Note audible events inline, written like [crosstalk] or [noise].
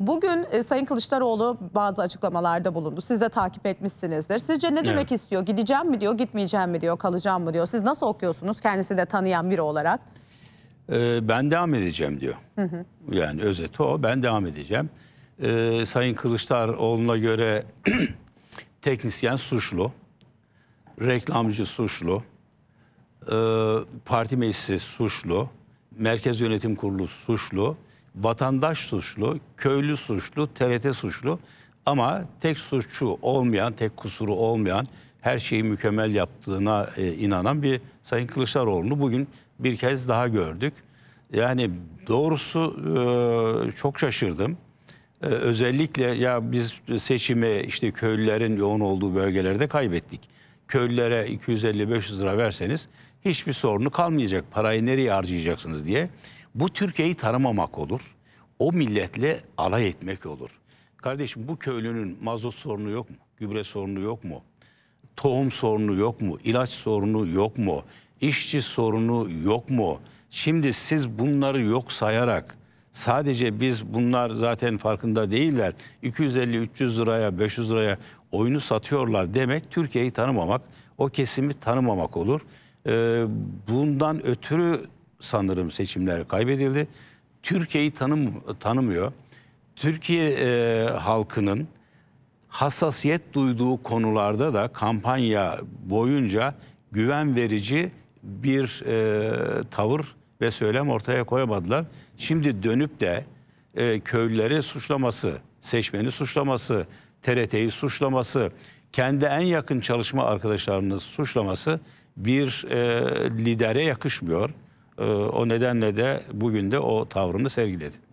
Bugün e, Sayın Kılıçdaroğlu bazı açıklamalarda bulundu. Siz de takip etmişsinizdir. Sizce ne demek Evet. istiyor? Gideceğim mi diyor, gitmeyeceğim mi diyor, kalacağım mı diyor. Siz nasıl okuyorsunuz kendisini de tanıyan biri olarak? Ee, ben devam edeceğim diyor. Yani özet o. Ben devam edeceğim. Ee, Sayın Kılıçdaroğlu'na göre [clears throat] teknisyen suçlu. Reklamcı suçlu. ee, parti meclisi suçlu. Merkez Yönetim Kurulu suçlu vatandaş suçlu, köylü suçlu, TRT suçlu ama tek suçu olmayan, tek kusuru olmayan, her şeyi mükemmel yaptığına e, inanan bir Sayın Kılıçdaroğlu'nu bugün bir kez daha gördük. Yani doğrusu e, çok şaşırdım. E, özellikle ya biz seçimi işte köylülerin yoğun olduğu bölgelerde kaybettik. Köylülere 250-500 lira verseniz hiçbir sorunu kalmayacak. Parayı nereye harcayacaksınız diye. Bu Türkiye'yi tanımamak olur o milletle alay etmek olur. Kardeşim bu köylünün mazot sorunu yok mu? Gübre sorunu yok mu? Tohum sorunu yok mu? İlaç sorunu yok mu? İşçi sorunu yok mu? Şimdi siz bunları yok sayarak sadece biz bunlar zaten farkında değiller. 250-300 liraya 500 liraya oyunu satıyorlar demek Türkiye'yi tanımamak, o kesimi tanımamak olur. Ee, bundan ötürü sanırım seçimler kaybedildi. Türkiye'yi tanım, tanımıyor. Türkiye e, halkının hassasiyet duyduğu konularda da kampanya boyunca güven verici bir e, tavır ve söylem ortaya koyamadılar. Şimdi dönüp de e, köylüleri suçlaması, seçmeni suçlaması, TRT'yi suçlaması, kendi en yakın çalışma arkadaşlarını suçlaması bir e, lidere yakışmıyor. Ee, o nedenle de bugün de o tavrını sergiledi.